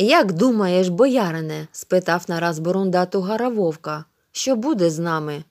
Як думаєш, боярине? спитав нараз бурундату Тугара вовка. Що буде з нами?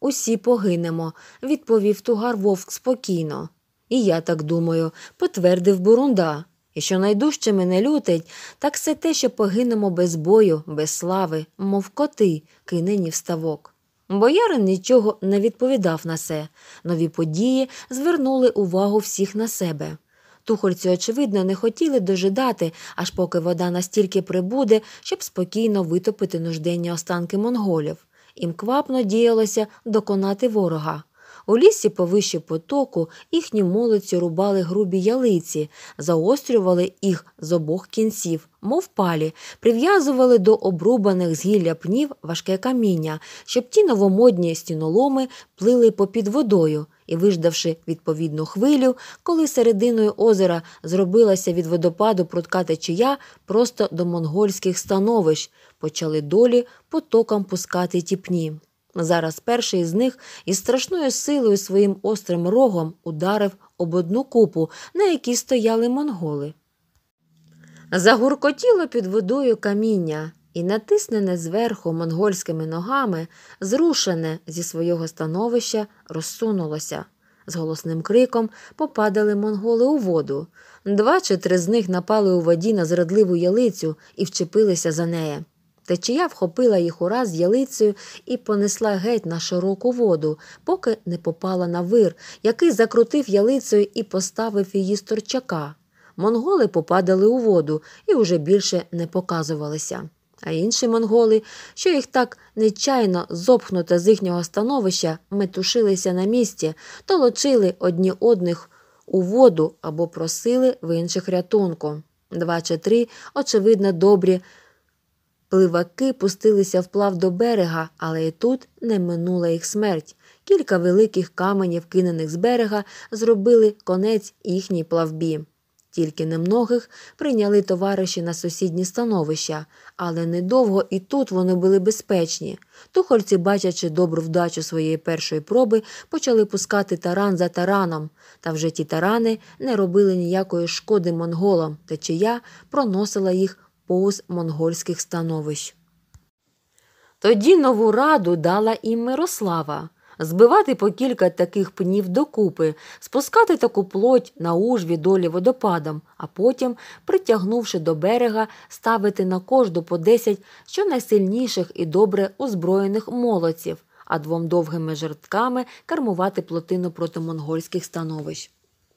Усі погинемо, відповів тугар вовк спокійно. І я так думаю, потвердив бурунда. І що найдужче мене лютить, так все те, що погинемо без бою, без слави, мов коти, кинені в ставок. Боярин нічого не відповідав на це. Нові події звернули увагу всіх на себе. Тухольці, очевидно, не хотіли дожидати, аж поки вода настільки прибуде, щоб спокійно витопити нужденні останки монголів. Їм квапно діялося доконати ворога. У лісі повище потоку їхні молодці рубали грубі ялиці, заострювали їх з обох кінців, мов палі, прив'язували до обрубаних з гілля пнів важке каміння, щоб ті новомодні стіноломи плили попід водою і, виждавши відповідну хвилю, коли серединою озера зробилася від водопаду прутка течія просто до монгольських становищ, почали долі потоком пускати тіпні. Зараз перший з них із страшною силою своїм острим рогом ударив об одну купу, на якій стояли монголи. Загуркотіло під водою каміння і, натиснене зверху монгольськими ногами, зрушене зі свого становища, розсунулося. З голосним криком попадали монголи у воду. Два чи три з них напали у воді на зрадливу ялицю і вчепилися за неї. Течія вхопила їх ураз ялицею і понесла геть на широку воду, поки не попала на вир, який закрутив ялицею і поставив її з торчака. Монголи попадали у воду і уже більше не показувалися а інші монголи, що їх так нечайно зопхнуто з їхнього становища, метушилися на місці, толочили одні одних у воду або просили в інших рятунку. Два чи три, очевидно, добрі. Пливаки пустилися вплав до берега, але і тут не минула їх смерть. Кілька великих каменів, кинених з берега, зробили конець їхній плавбі. Тільки немногих прийняли товариші на сусідні становища, але недовго і тут вони були безпечні. Тухольці, бачачи добру вдачу своєї першої проби, почали пускати таран за тараном, та вже ті тарани не робили ніякої шкоди монголам, течія проносила їх повз монгольських становищ. Тоді нову раду дала і Мирослава збивати по кілька таких пнів докупи, спускати таку плоть на ужві долі водопадом, а потім, притягнувши до берега, ставити на кожду по 10 щонайсильніших і добре озброєних молодців, а двом довгими жертками кермувати плотину проти монгольських становищ.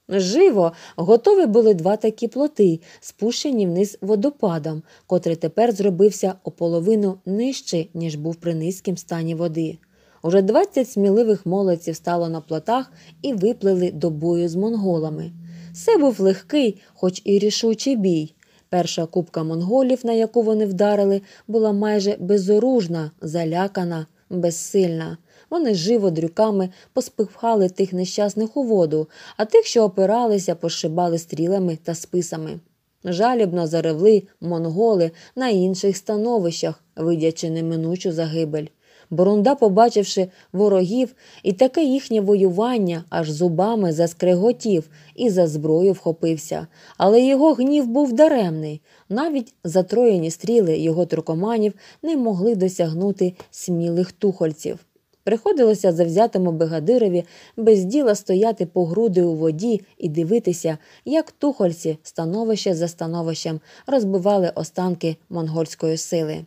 Живо готові були два такі плоти, спущені вниз водопадом, котрий тепер зробився ополовину нижче, ніж був при низькім стані води. Уже 20 сміливих молодців стало на плотах і виплили до бою з монголами. Це був легкий, хоч і рішучий бій. Перша кубка монголів, на яку вони вдарили, була майже безоружна, залякана, безсильна. Вони живо дрюками поспихали тих нещасних у воду, а тих, що опиралися, пошибали стрілами та списами. Жалібно заревли монголи на інших становищах, видячи неминучу загибель. Бурунда, побачивши ворогів і таке їхнє воювання, аж зубами заскреготів і за зброю вхопився. Але його гнів був даремний. Навіть затроєні стріли його туркоманів не могли досягнути смілих тухольців. Приходилося завзятому бегадирові без діла стояти по груди у воді і дивитися, як тухольці становище за становищем розбивали останки монгольської сили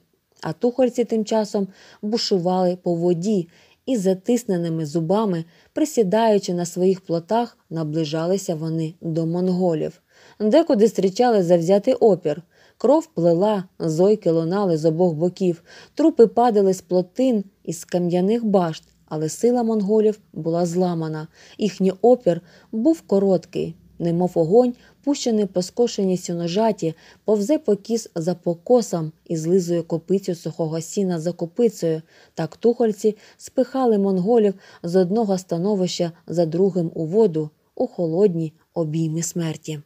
а тухольці тим часом бушували по воді і затисненими зубами, присідаючи на своїх плотах, наближалися вони до монголів. Декуди зустрічали завзяти опір. Кров плела, зойки лунали з обох боків, трупи падали з плотин і з кам'яних башт, але сила монголів була зламана. Їхній опір був короткий, немов огонь опущений поскошені сіножаті, повзе покіс за покосом і злизує копицю сухого сіна за копицею. Так тухольці спихали монголів з одного становища за другим у воду у холодні обійми смерті.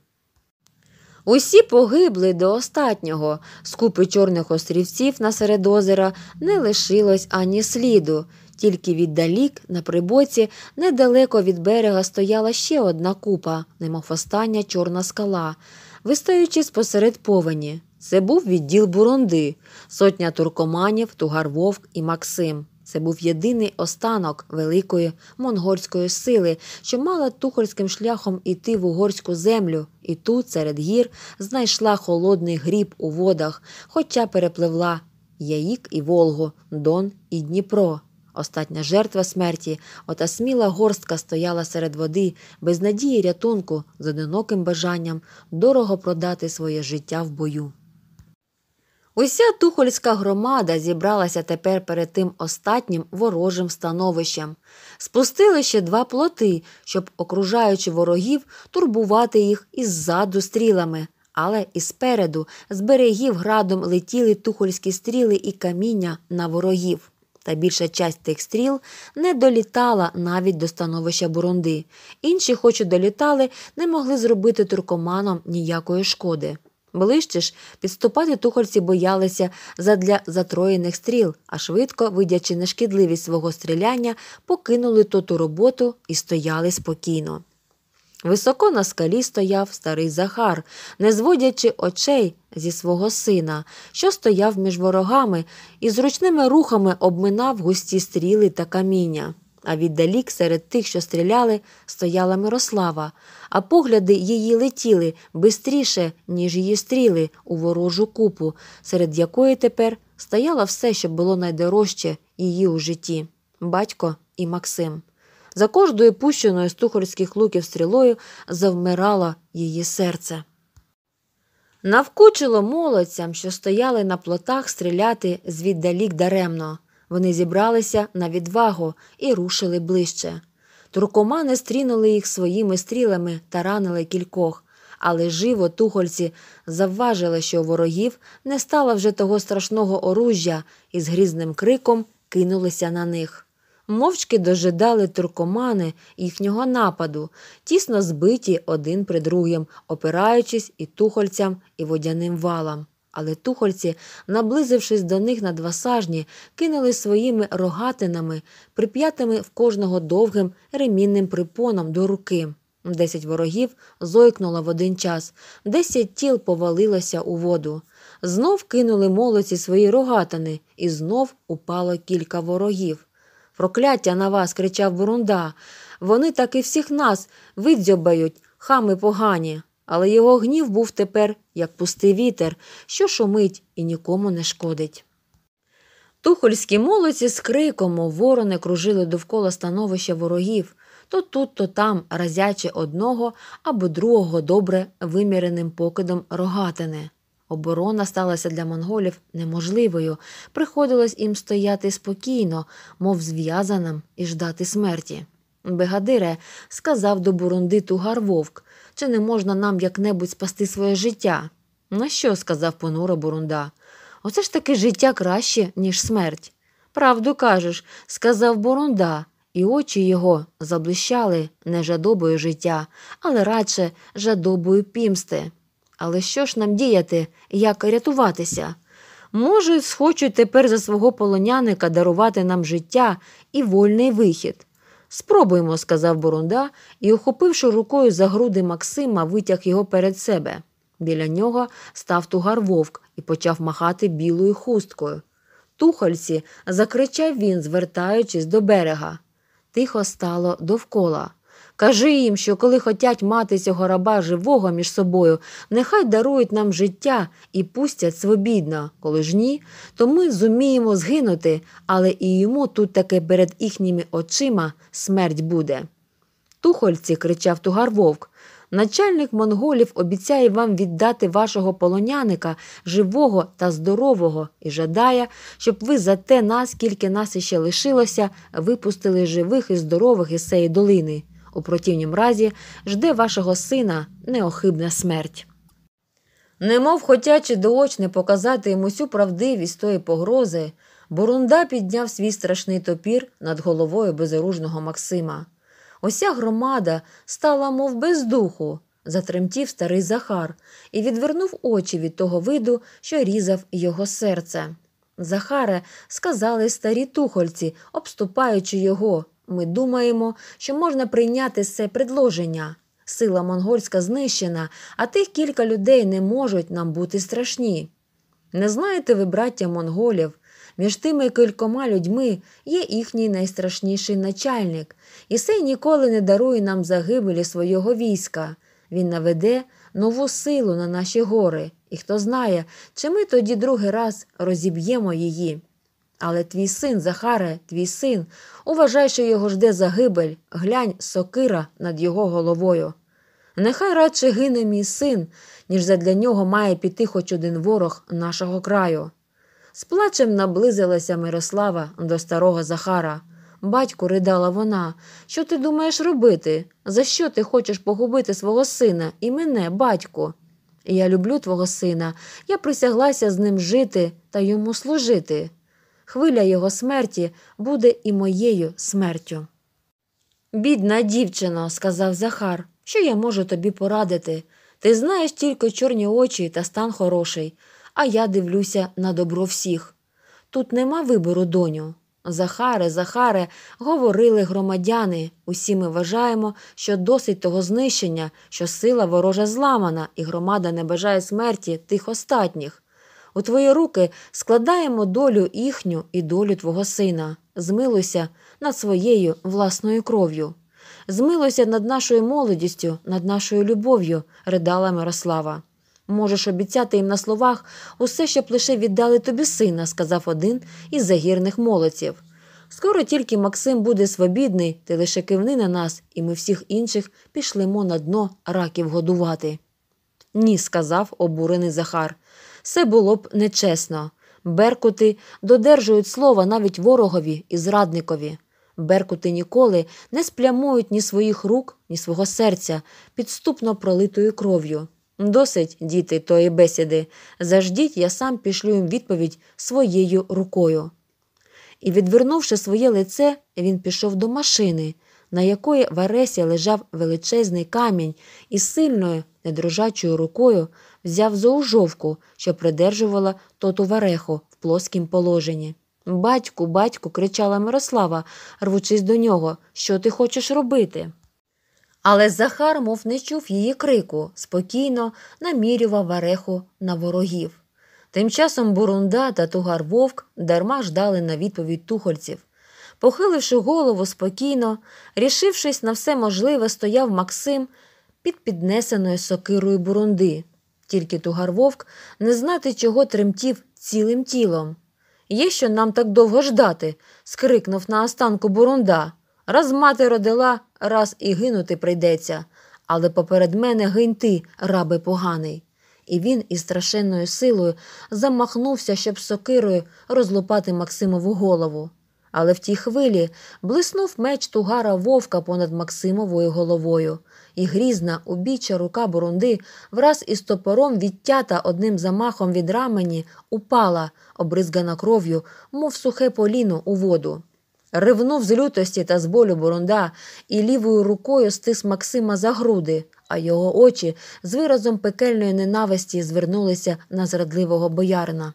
Усі погибли до останнього. З купи чорних острівців на серед озера не лишилось ані сліду. Тільки віддалік, на прибоці, недалеко від берега стояла ще одна купа, немов остання чорна скала, вистаючи спосеред повені. Це був відділ Бурунди, сотня туркоманів, Тугар Вовк і Максим. Це був єдиний останок великої монгольської сили, що мала тухольським шляхом іти в угорську землю, і тут, серед гір, знайшла холодний гріб у водах, хоча перепливла Яїк і Волгу, Дон і Дніпро. Остання жертва смерті, ота сміла горстка стояла серед води, без надії рятунку, з одиноким бажанням дорого продати своє життя в бою. Уся тухольська громада зібралася тепер перед тим останнім ворожим становищем. Спустили ще два плоти, щоб, окружаючи ворогів, турбувати їх іззаду стрілами. Але і спереду з берегів градом летіли тухольські стріли і каміння на ворогів та більша часть тих стріл не долітала навіть до становища Бурунди. Інші, хоч і долітали, не могли зробити туркоманам ніякої шкоди. Ближче ж підступати тухольці боялися задля затроєних стріл, а швидко, видячи нешкідливість свого стріляння, покинули тоту роботу і стояли спокійно. Високо на скалі стояв старий Захар, не зводячи очей зі свого сина, що стояв між ворогами і зручними рухами обминав густі стріли та каміння. А віддалік серед тих, що стріляли, стояла Мирослава, а погляди її летіли бистріше, ніж її стріли у ворожу купу, серед якої тепер стояло все, що було найдорожче її у житті батько і Максим. За кожною пущеною з тухольських луків стрілою завмирало її серце. Навкучило молодцям, що стояли на плотах стріляти звіддалік даремно. Вони зібралися на відвагу і рушили ближче. Туркомани стрінули їх своїми стрілами та ранили кількох, але живо тухольці завважили, що ворогів не стало вже того страшного оружжя і з грізним криком кинулися на них мовчки дожидали туркомани їхнього нападу, тісно збиті один при другім, опираючись і тухольцям, і водяним валам. Але тухольці, наблизившись до них на два сажні, кинули своїми рогатинами, прип'ятими в кожного довгим ремінним припоном до руки. Десять ворогів зойкнуло в один час, десять тіл повалилося у воду. Знов кинули молодці свої рогатини, і знов упало кілька ворогів. Прокляття на вас, кричав Бурунда. Вони так і всіх нас видзьобають, хами погані. Але його гнів був тепер, як пустий вітер, що шумить і нікому не шкодить. Тухольські молодці з криком, у ворони, кружили довкола становища ворогів то тут, то там, разяче одного або другого добре виміреним покидом рогатини. Оборона сталася для монголів неможливою, приходилось їм стояти спокійно, мов зв'язаним, і ждати смерті. Бегадире сказав до Бурунди Тугар Вовк, чи не можна нам як-небудь спасти своє життя? На що? сказав понуро Бурунда. Оце ж таки життя краще, ніж смерть. Правду кажеш, сказав Бурунда, і очі його заблищали не жадобою життя, але радше жадобою пімсти. Але що ж нам діяти, як рятуватися? Може, схочуть тепер за свого полоняника дарувати нам життя і вольний вихід. Спробуємо, сказав Бурунда і, охопивши рукою за груди Максима, витяг його перед себе. Біля нього став тугар вовк і почав махати білою хусткою. Тухальці, закричав він, звертаючись до берега. Тихо стало довкола. Кажи їм, що коли хотять мати цього раба живого між собою, нехай дарують нам життя і пустять свобідно. Коли ж ні, то ми зуміємо згинути, але і йому тут таки перед їхніми очима смерть буде. Тухольці, кричав тугар вовк. Начальник монголів обіцяє вам віддати вашого полоняника, живого та здорового, і жадає, щоб ви за те, нас скільки нас іще лишилося, випустили живих і здорових із цієї долини. У противнім разі жде вашого сина неохибна смерть. Немов хотячи доочне показати йому всю правдивість тої погрози, Бурунда підняв свій страшний топір над головою безоружного Максима. Ося громада стала, мов без духу, затремтів старий Захар і відвернув очі від того виду, що різав його серце. Захаре сказали старі тухольці, обступаючи його, ми думаємо, що можна прийняти це предложення. Сила монгольська знищена, а тих кілька людей не можуть нам бути страшні. Не знаєте ви, браття монголів, між тими кількома людьми є їхній найстрашніший начальник, і сей ніколи не дарує нам загибелі свого війська. Він наведе нову силу на наші гори, і хто знає, чи ми тоді другий раз розіб'ємо її. Але твій син, Захаре, твій син, уважай, що його жде загибель, глянь, сокира над його головою. Нехай радше гине мій син, ніж задля нього має піти хоч один ворог нашого краю. З плачем наблизилася Мирослава до старого Захара. Батьку, ридала вона, що ти думаєш робити? За що ти хочеш погубити свого сина і мене, батьку? Я люблю твого сина, я присяглася з ним жити та йому служити хвиля його смерті буде і моєю смертю. Бідна дівчино, сказав Захар, що я можу тобі порадити? Ти знаєш тільки чорні очі та стан хороший, а я дивлюся на добро всіх. Тут нема вибору, доню. Захаре, Захаре, говорили громадяни. Усі ми вважаємо, що досить того знищення, що сила ворожа зламана, і громада не бажає смерті тих остатніх. У твої руки складаємо долю їхню і долю твого сина. Змилуйся над своєю власною кров'ю. Змилуйся над нашою молодістю, над нашою любов'ю, ридала Мирослава. Можеш обіцяти їм на словах усе, щоб лише віддали тобі сина, сказав один із загірних молодців. Скоро тільки Максим буде свобідний, ти лише кивни на нас, і ми всіх інших пішлемо на дно раків годувати. Ні, сказав обурений Захар все було б нечесно. Беркути додержують слова навіть ворогові і зрадникові. Беркути ніколи не сплямують ні своїх рук, ні свого серця підступно пролитою кров'ю. Досить, діти, тої бесіди, заждіть, я сам пішлю їм відповідь своєю рукою. І, відвернувши своє лице, він пішов до машини, на якої в Аресі лежав величезний камінь і сильною, недрожачою рукою взяв зоужовку, що придержувала тоту вареху в плоскім положенні. Батьку, батьку, кричала Мирослава, рвучись до нього, що ти хочеш робити? Але Захар, мов не чув її крику, спокійно намірював вареху на ворогів. Тим часом Бурунда та тугар вовк дарма ждали на відповідь тухольців. Похиливши голову спокійно, рішившись на все можливе, стояв Максим під піднесеною сокирою бурунди тільки тугар вовк не знати, чого тремтів цілим тілом. Є що нам так довго ждати? скрикнув на останку бурунда. Раз мати родила, раз і гинути прийдеться, але поперед мене гинь ти, раби поганий. І він із страшенною силою замахнувся, щоб сокирою розлупати Максимову голову. Але в тій хвилі блиснув меч тугара вовка понад Максимовою головою і грізна, обіча рука бурунди враз із топором відтята одним замахом від рамені, упала, обризгана кров'ю, мов сухе поліно у воду. Ривнув з лютості та з болю бурунда і лівою рукою стис Максима за груди, а його очі з виразом пекельної ненависті звернулися на зрадливого боярина.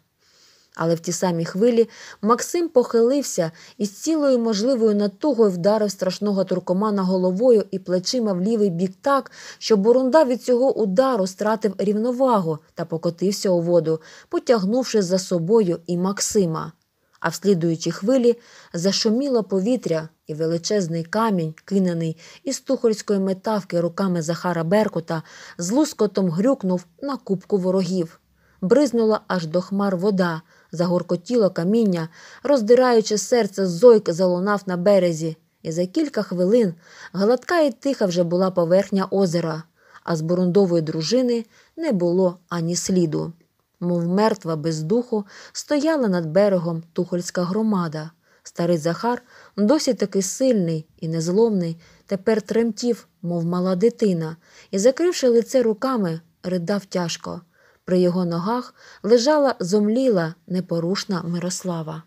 Але в ті самі хвилі Максим похилився і з цілою можливою натугою вдарив страшного туркомана головою і плечима в лівий бік так, що Бурунда від цього удару стратив рівновагу та покотився у воду, потягнувши за собою і Максима. А в слідуючій хвилі зашуміло повітря, і величезний камінь, кинений із тухольської метавки руками Захара Беркута, з лускотом грюкнув на кубку ворогів. Бризнула аж до хмар вода загоркотіло каміння, роздираючи серце, зойк залунав на березі, і за кілька хвилин гладка і тиха вже була поверхня озера, а з бурундової дружини не було ані сліду. Мов мертва без духу стояла над берегом тухольська громада. Старий Захар досі таки сильний і незломний, тепер тремтів, мов мала дитина, і, закривши лице руками, ридав тяжко. При його ногах лежала зомліла непорушна Мирослава.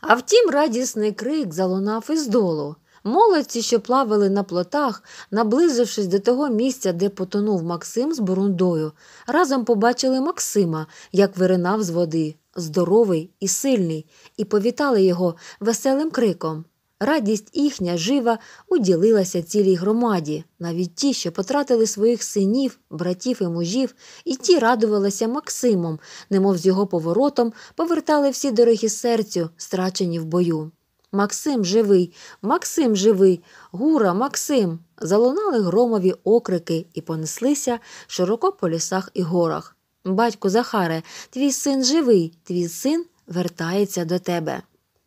А втім, радісний крик залунав із долу. Молодці, що плавали на плотах, наблизившись до того місця, де потонув Максим з бурундою, разом побачили Максима, як виринав з води, здоровий і сильний, і повітали його веселим криком. Радість їхня жива уділилася цілій громаді, навіть ті, що потратили своїх синів, братів і мужів, і ті радувалися Максимом, немов з його поворотом повертали всі дорогі серцю, страчені в бою. Максим живий, Максим живий, гура, Максим. Залунали громові окрики і понеслися широко по лісах і горах. Батько Захаре, твій син живий, твій син вертається до тебе.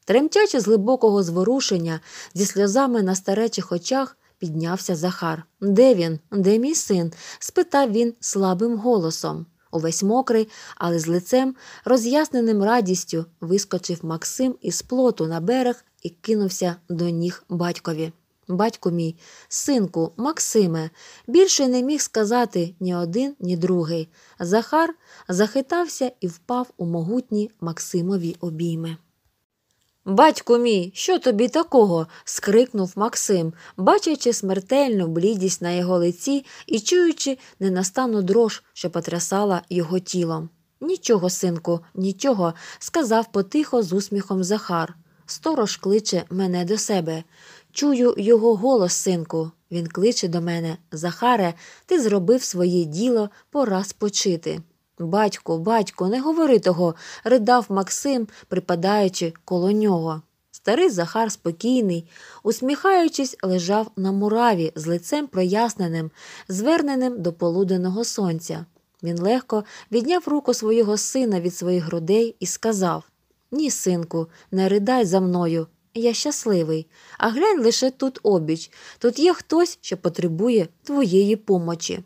Тремтячи з глибокого зворушення, зі сльозами на старечих очах, піднявся Захар. Де він? Де мій син? спитав він слабим голосом. Увесь мокрий, але з лицем, роз'ясненим радістю, вискочив Максим із плоту на берег і кинувся до ніг батькові. Батько мій, синку, Максиме, більше не міг сказати ні один, ні другий. Захар захитався і впав у могутні Максимові обійми. Батьку мій, що тобі такого? скрикнув Максим, бачачи смертельну блідість на його лиці і чуючи ненастану дрож, що потрясала його тілом. Нічого, синку, нічого, сказав потихо з усміхом Захар. Сторож кличе мене до себе. Чую його голос, синку. Він кличе до мене Захаре, ти зробив своє діло, пора спочити. Батько, батько, не говори того, ридав Максим, припадаючи коло нього. Старий Захар спокійний, усміхаючись, лежав на мураві з лицем проясненим, зверненим до полуденного сонця. Він легко відняв руку свого сина від своїх грудей і сказав Ні, синку, не ридай за мною. Я щасливий, а глянь лише тут обіч. Тут є хтось, що потребує твоєї помочі.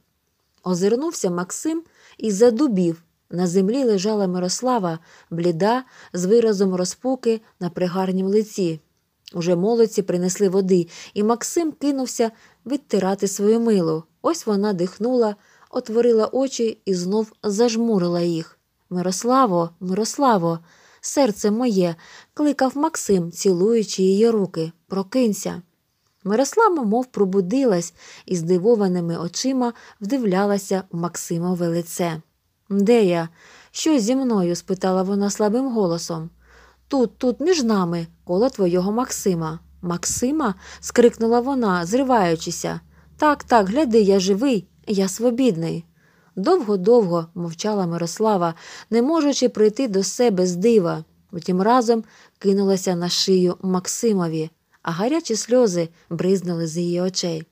Озирнувся Максим із-за дубів на землі лежала Мирослава, бліда, з виразом розпуки на пригарнім лиці. Уже молодці принесли води, і Максим кинувся відтирати свою милу. Ось вона дихнула, отворила очі і знов зажмурила їх. Мирославо, Мирославо, серце моє, кликав Максим, цілуючи її руки. Прокинься. Мирослава мов пробудилась і здивованими очима вдивлялася в Максимове лице. Де я? Що зі мною? спитала вона слабим голосом. Тут, тут, між нами, коло твого Максима. Максима? скрикнула вона, зриваючися. Так, так, гляди, я живий, я свобідний. Довго-довго мовчала Мирослава, не можучи прийти до себе з дива, втім разом кинулася на шию Максимові а гарячі сльози бризнули з її очей.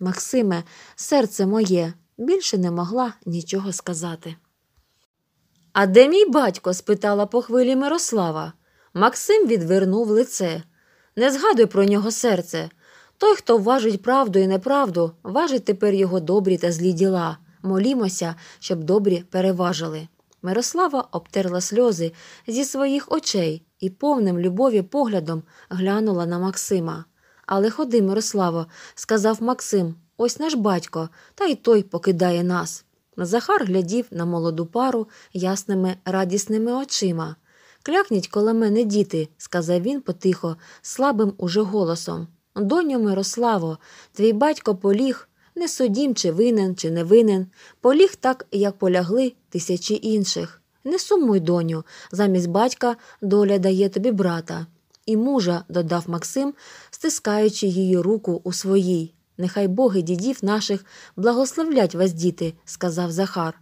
Максиме, серце моє, більше не могла нічого сказати. А де мій батько? спитала по хвилі Мирослава. Максим відвернув лице. Не згадуй про нього серце. Той, хто вважить правду і неправду, важить тепер його добрі та злі діла. Молімося, щоб добрі переважили. Мирослава обтерла сльози зі своїх очей і повним любові поглядом глянула на Максима. Але ходи, Мирославо, сказав Максим, ось наш батько, та й той покидає нас. Захар глядів на молоду пару ясними радісними очима. Клякніть коло мене діти, сказав він потихо, слабим уже голосом. Доню Мирославо, твій батько поліг, не судім, чи винен, чи не винен, поліг так, як полягли тисячі інших. Не сумуй, доню, замість батька доля дає тобі брата. І мужа, додав Максим, стискаючи її руку у своїй. Нехай боги дідів наших благословлять вас, діти, сказав Захар.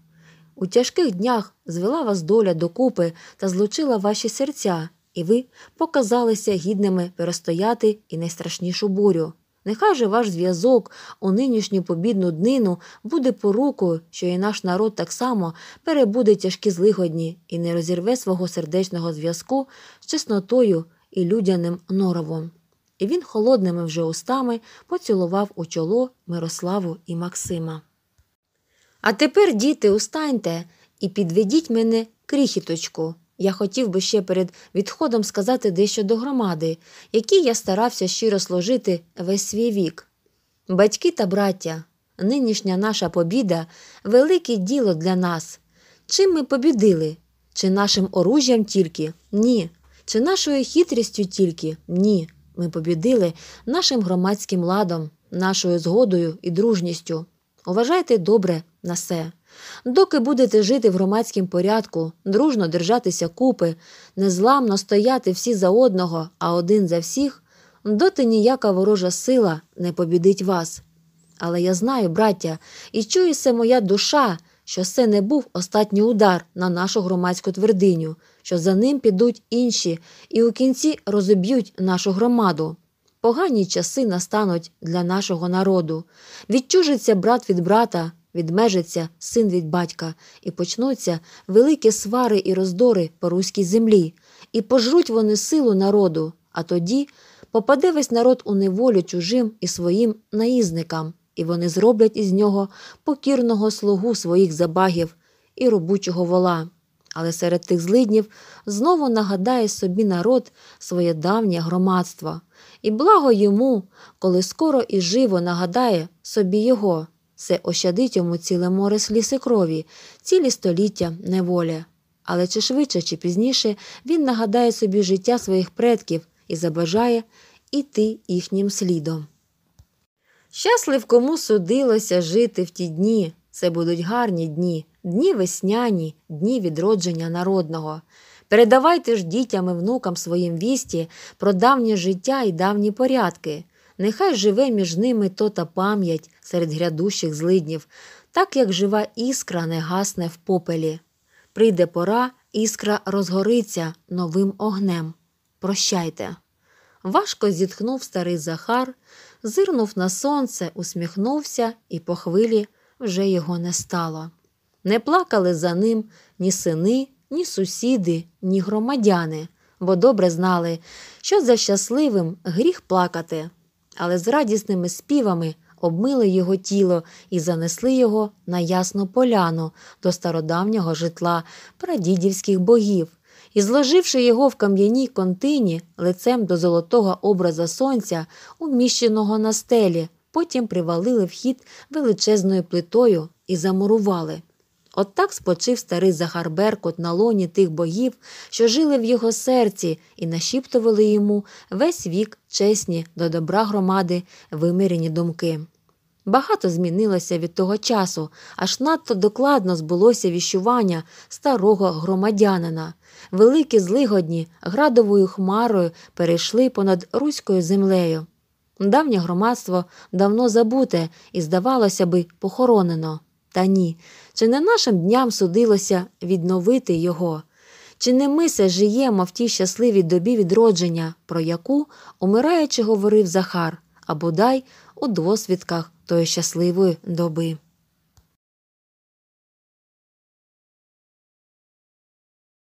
У тяжких днях звела вас доля докупи та злучила ваші серця, і ви показалися гідними перестояти і найстрашнішу бурю. Нехай же ваш зв'язок у нинішню побідну днину буде порукою, що і наш народ так само перебуде тяжкі злигодні і не розірве свого сердечного зв'язку з чеснотою і людяним норовом. І він холодними вже устами поцілував у чоло Мирославу і Максима. А тепер, діти, устаньте і підведіть мене кріхіточку. Я хотів би ще перед відходом сказати дещо до громади, які я старався щиро служити весь свій вік. Батьки та браття, нинішня наша побіда велике діло для нас. Чим ми побідили? Чи нашим оружжям тільки? Ні. Чи нашою хитрістю тільки? Ні. Ми побідили нашим громадським ладом, нашою згодою і дружністю. Уважайте добре на все. Доки будете жити в громадському порядку, дружно держатися купи, незламно стояти всі за одного, а один за всіх, доти ніяка ворожа сила не побідить вас. Але я знаю, браття, і чує моя душа, що це не був остатній удар на нашу громадську твердиню, що за ним підуть інші і у кінці розоб'ють нашу громаду. Погані часи настануть для нашого народу. Відчужиться брат від брата, відмежиться син від батька, і почнуться великі свари і роздори по руській землі, і пожруть вони силу народу, а тоді попаде весь народ у неволю чужим і своїм наїзникам, і вони зроблять із нього покірного слугу своїх забагів і робучого вола. Але серед тих злиднів знову нагадає собі народ своє давнє громадство, і благо йому, коли скоро і живо нагадає собі його. Це ощадить йому ціле море сліз і крові, цілі століття неволі. Але чи швидше, чи пізніше він нагадає собі життя своїх предків і забажає іти їхнім слідом. Щаслив кому судилося жити в ті дні. Це будуть гарні дні, дні весняні, дні відродження народного. Передавайте ж дітям і внукам своїм вісті про давнє життя і давні порядки. Нехай живе між ними то та пам'ять серед грядущих злиднів, так як жива іскра не гасне в попелі. Прийде пора, іскра розгориться новим огнем. Прощайте. Важко зітхнув старий Захар, зирнув на сонце, усміхнувся, і по хвилі вже його не стало. Не плакали за ним ні сини, ні сусіди, ні громадяни, бо добре знали, що за щасливим гріх плакати але з радісними співами обмили його тіло і занесли його на ясну поляну до стародавнього житла прадідівських богів. І, зложивши його в кам'яній контині лицем до золотого образа сонця, уміщеного на стелі, потім привалили вхід величезною плитою і замурували. Отак спочив старий Захар Беркут на лоні тих богів, що жили в його серці, і нашіптували йому весь вік чесні до добра громади вимирені думки. Багато змінилося від того часу, аж надто докладно збулося віщування старого громадянина. Великі злигодні градовою хмарою перейшли понад руською землею. Давнє громадство давно забуте і, здавалося би, похоронено. Та ні, чи не нашим дням судилося відновити його? Чи не ми се жиємо в тій щасливій добі відродження, про яку, умираючи, говорив Захар, а бодай у досвідках тої щасливої доби?